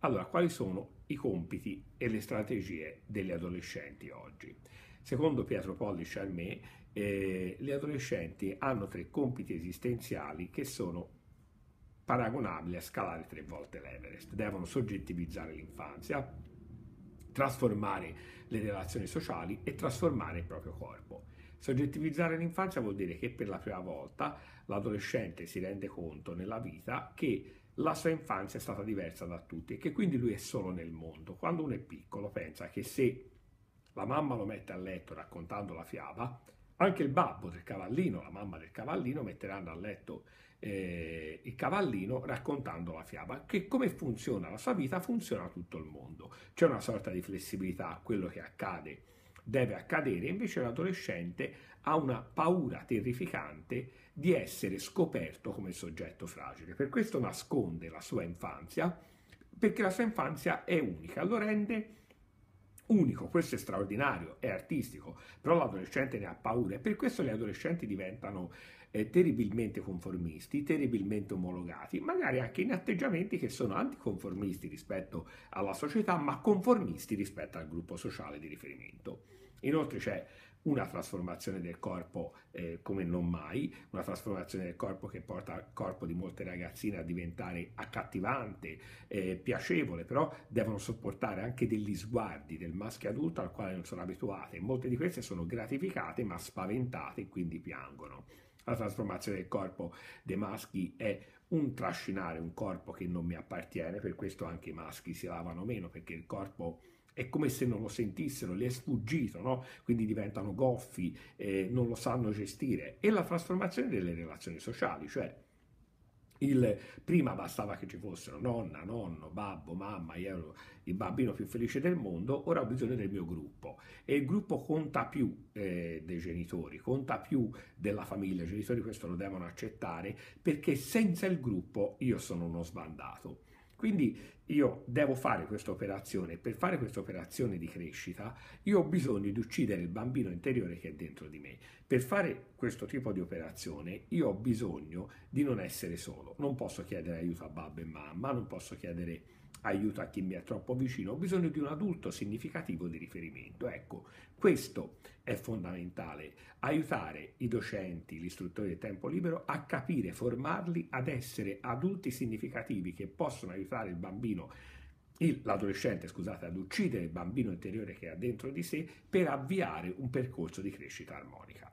Allora, quali sono i compiti e le strategie degli adolescenti oggi? Secondo Pietro Polli Charmé, eh, gli adolescenti hanno tre compiti esistenziali che sono paragonabili a scalare tre volte l'Everest. Devono soggettivizzare l'infanzia, trasformare le relazioni sociali e trasformare il proprio corpo. Soggettivizzare l'infanzia vuol dire che per la prima volta l'adolescente si rende conto nella vita che la sua infanzia è stata diversa da tutti e che quindi lui è solo nel mondo. Quando uno è piccolo pensa che se la mamma lo mette a letto raccontando la fiaba, anche il babbo del cavallino, la mamma del cavallino metteranno a letto eh, il cavallino raccontando la fiaba, che come funziona la sua vita funziona tutto il mondo. C'è una sorta di flessibilità a quello che accade deve accadere, invece l'adolescente ha una paura terrificante di essere scoperto come soggetto fragile. Per questo nasconde la sua infanzia, perché la sua infanzia è unica, lo rende unico, questo è straordinario, è artistico, però l'adolescente ne ha paura e per questo gli adolescenti diventano eh, terribilmente conformisti, terribilmente omologati, magari anche in atteggiamenti che sono anticonformisti rispetto alla società, ma conformisti rispetto al gruppo sociale di riferimento. Inoltre c'è una trasformazione del corpo eh, come non mai, una trasformazione del corpo che porta il corpo di molte ragazzine a diventare accattivante, eh, piacevole, però devono sopportare anche degli sguardi del maschio adulto al quale non sono abituate. Molte di queste sono gratificate ma spaventate e quindi piangono. La trasformazione del corpo dei maschi è un trascinare un corpo che non mi appartiene, per questo anche i maschi si lavano meno perché il corpo è come se non lo sentissero, gli è sfuggito, no? quindi diventano goffi, eh, non lo sanno gestire. E la trasformazione delle relazioni sociali, cioè il, prima bastava che ci fossero nonna, nonno, babbo, mamma, io ero il bambino più felice del mondo, ora ho bisogno del mio gruppo e il gruppo conta più eh, dei genitori, conta più della famiglia, i genitori questo lo devono accettare perché senza il gruppo io sono uno sbandato. Quindi io devo fare questa operazione, per fare questa operazione di crescita io ho bisogno di uccidere il bambino interiore che è dentro di me. Per fare questo tipo di operazione io ho bisogno di non essere solo, non posso chiedere aiuto a babbo e mamma, non posso chiedere aiuto a chi mi è troppo vicino, ho bisogno di un adulto significativo di riferimento. Ecco, questo è fondamentale, aiutare i docenti, gli istruttori del tempo libero a capire, formarli ad essere adulti significativi che possono aiutare il bambino bambino l'adolescente, scusate, ad uccidere il bambino interiore che ha dentro di sé per avviare un percorso di crescita armonica.